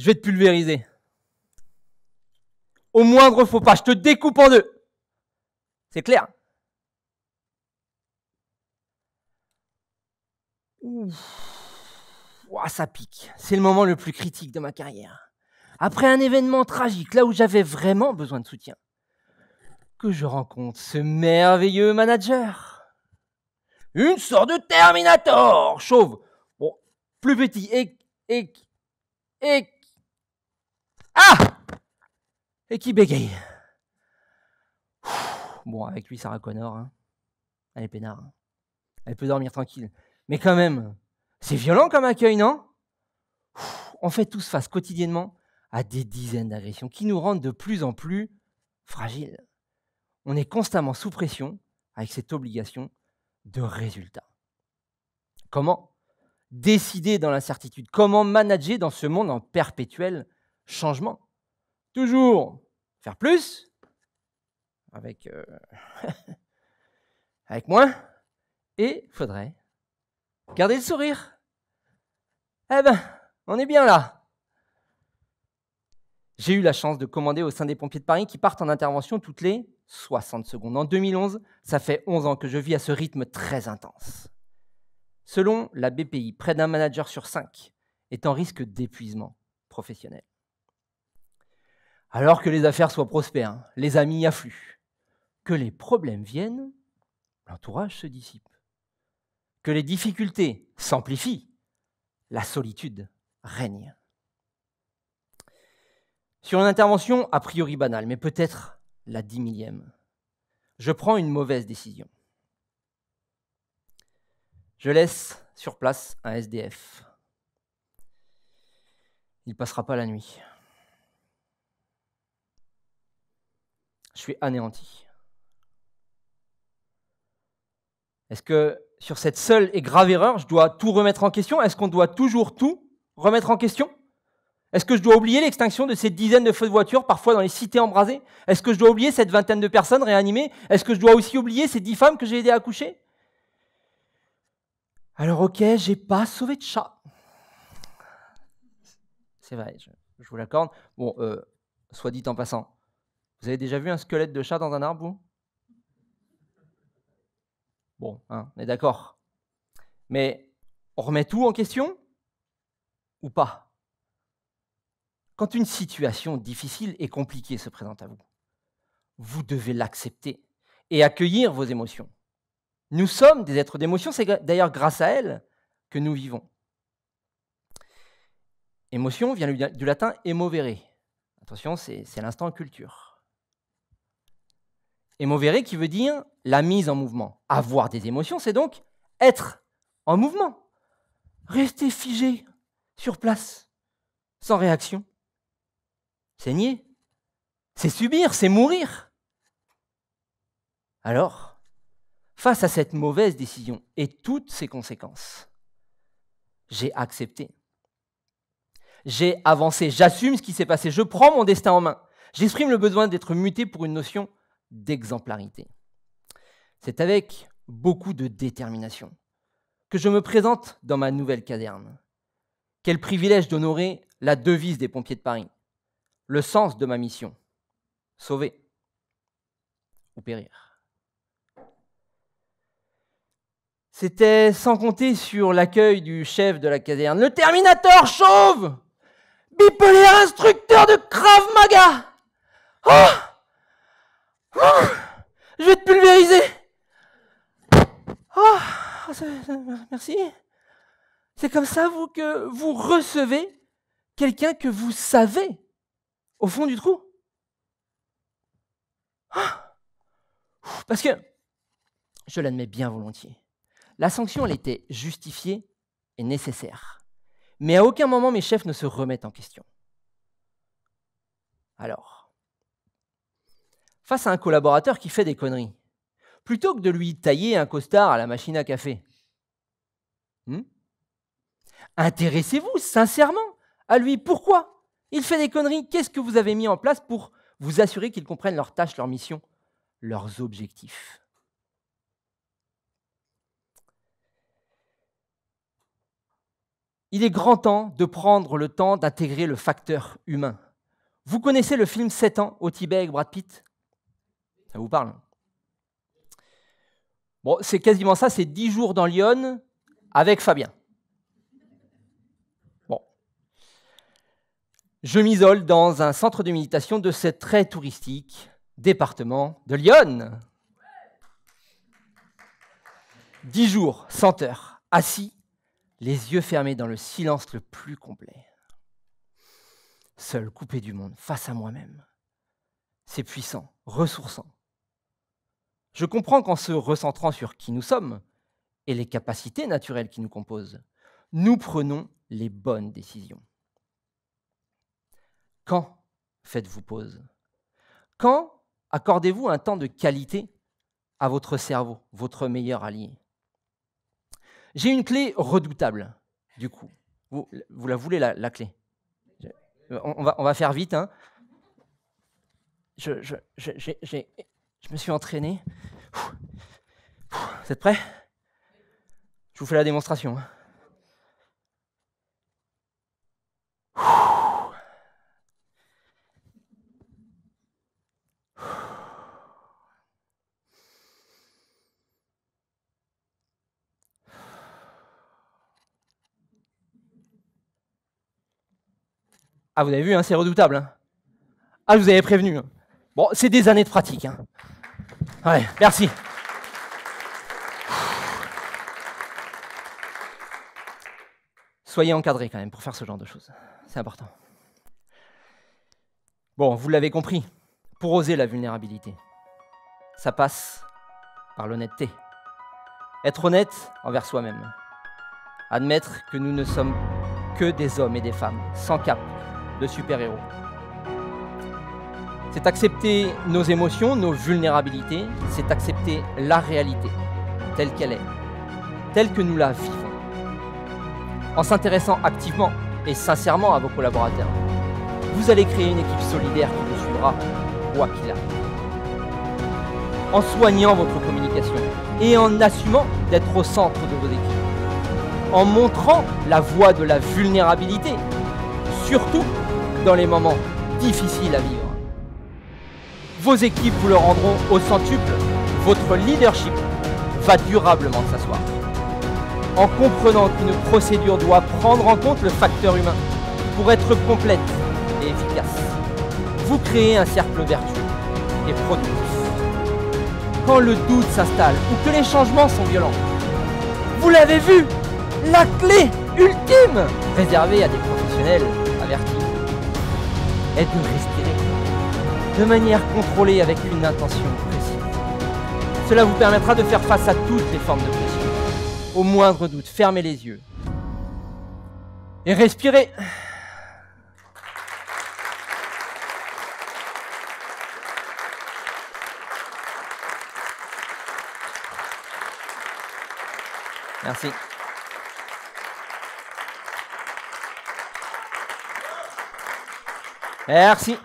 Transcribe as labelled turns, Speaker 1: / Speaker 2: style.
Speaker 1: je vais te pulvériser. Au moindre faux pas, je te découpe en deux. C'est clair. Ouf. ça pique. C'est le moment le plus critique de ma carrière. Après un événement tragique, là où j'avais vraiment besoin de soutien, que je rencontre ce merveilleux manager. Une sorte de Terminator, chauve. Bon, plus petit et, et, et ah Et qui bégaye. Bon, avec lui, Sarah Connor, hein. elle est peinard. Hein. Elle peut dormir tranquille. Mais quand même, c'est violent comme accueil, non On fait tous face quotidiennement à des dizaines d'agressions qui nous rendent de plus en plus fragiles. On est constamment sous pression avec cette obligation de résultat. Comment décider dans l'incertitude Comment manager dans ce monde en perpétuel changement. Toujours faire plus avec, euh, avec moins. Et faudrait garder le sourire. Eh ben, on est bien là. J'ai eu la chance de commander au sein des pompiers de Paris qui partent en intervention toutes les 60 secondes. En 2011, ça fait 11 ans que je vis à ce rythme très intense. Selon la BPI, près d'un manager sur cinq est en risque d'épuisement professionnel. Alors que les affaires soient prospères, les amis affluent, que les problèmes viennent, l'entourage se dissipe, que les difficultés s'amplifient, la solitude règne. Sur une intervention a priori banale, mais peut-être la dix millième, je prends une mauvaise décision. Je laisse sur place un SDF. Il passera pas la nuit. je suis anéanti. Est-ce que sur cette seule et grave erreur, je dois tout remettre en question Est-ce qu'on doit toujours tout remettre en question Est-ce que je dois oublier l'extinction de ces dizaines de feux de voiture, parfois dans les cités embrasées Est-ce que je dois oublier cette vingtaine de personnes réanimées Est-ce que je dois aussi oublier ces dix femmes que j'ai aidées à coucher Alors ok, j'ai pas sauvé de chat. C'est vrai, je, vous l'accorde. Bon, euh, soit dit en passant, vous avez déjà vu un squelette de chat dans un arbre, Bon, hein, on est d'accord. Mais on remet tout en question ou pas Quand une situation difficile et compliquée se présente à vous, vous devez l'accepter et accueillir vos émotions. Nous sommes des êtres d'émotion, c'est d'ailleurs grâce à elles que nous vivons. Émotion vient du latin émovere. Attention, c'est l'instant culture. Et movere qui veut dire la mise en mouvement. Avoir des émotions, c'est donc être en mouvement. Rester figé sur place, sans réaction. C'est nier. C'est subir, c'est mourir. Alors, face à cette mauvaise décision et toutes ses conséquences, j'ai accepté. J'ai avancé, j'assume ce qui s'est passé, je prends mon destin en main. J'exprime le besoin d'être muté pour une notion d'exemplarité. C'est avec beaucoup de détermination que je me présente dans ma nouvelle caserne. Quel privilège d'honorer la devise des pompiers de Paris, le sens de ma mission, sauver ou périr. C'était sans compter sur l'accueil du chef de la caserne, le Terminator chauve, bipolaire instructeur de Krav Maga. Oh je vais te pulvériser oh, Merci. C'est comme ça, vous, que vous recevez quelqu'un que vous savez au fond du trou. Ah. Parce que, je l'admets bien volontiers, la sanction, elle était justifiée et nécessaire. Mais à aucun moment, mes chefs ne se remettent en question. Alors, face à un collaborateur qui fait des conneries, plutôt que de lui tailler un costard à la machine à café hmm Intéressez-vous sincèrement à lui. Pourquoi Il fait des conneries. Qu'est-ce que vous avez mis en place pour vous assurer qu'ils comprennent leurs tâches, leurs missions, leurs objectifs Il est grand temps de prendre le temps d'intégrer le facteur humain. Vous connaissez le film 7 ans au Tibet avec Brad Pitt ça vous parle Bon, c'est quasiment ça, c'est dix jours dans Lyon avec Fabien. Bon. Je m'isole dans un centre de méditation de ce très touristique département de Lyon. Dix jours, 100 heures, assis, les yeux fermés dans le silence le plus complet. Seul, coupé du monde, face à moi-même. C'est puissant, ressourçant. Je comprends qu'en se recentrant sur qui nous sommes et les capacités naturelles qui nous composent, nous prenons les bonnes décisions. Quand faites-vous pause Quand accordez-vous un temps de qualité à votre cerveau, votre meilleur allié J'ai une clé redoutable, du coup. Vous, la voulez, la, clé on va, on, va, faire vite. Hein. J'ai je me suis entraîné. Vous êtes prêts Je vous fais la démonstration. Hein. Ah, vous avez vu, hein, c'est redoutable. Hein. Ah, je vous avais prévenu c'est des années de pratique. Hein. Ouais, merci. Soyez encadrés quand même pour faire ce genre de choses. C'est important. Bon, vous l'avez compris, pour oser la vulnérabilité, ça passe par l'honnêteté. Être honnête envers soi-même. Admettre que nous ne sommes que des hommes et des femmes, sans cap, de super-héros. C'est accepter nos émotions, nos vulnérabilités, c'est accepter la réalité telle qu'elle est, telle que nous la vivons, en s'intéressant activement et sincèrement à vos collaborateurs. Vous allez créer une équipe solidaire qui vous suivra, quoi qu'il arrive. En soignant votre communication et en assumant d'être au centre de vos équipes. En montrant la voie de la vulnérabilité, surtout dans les moments difficiles à vivre. Vos équipes vous le rendront au centuple. Votre leadership va durablement s'asseoir. En comprenant qu'une procédure doit prendre en compte le facteur humain pour être complète et efficace, vous créez un cercle vertueux et productif. Quand le doute s'installe ou que les changements sont violents, vous l'avez vu, la clé ultime réservée à des professionnels avertis est de respirer de manière contrôlée avec une intention précise. Cela vous permettra de faire face à toutes les formes de pression. Au moindre doute, fermez les yeux et respirez. Merci. Merci.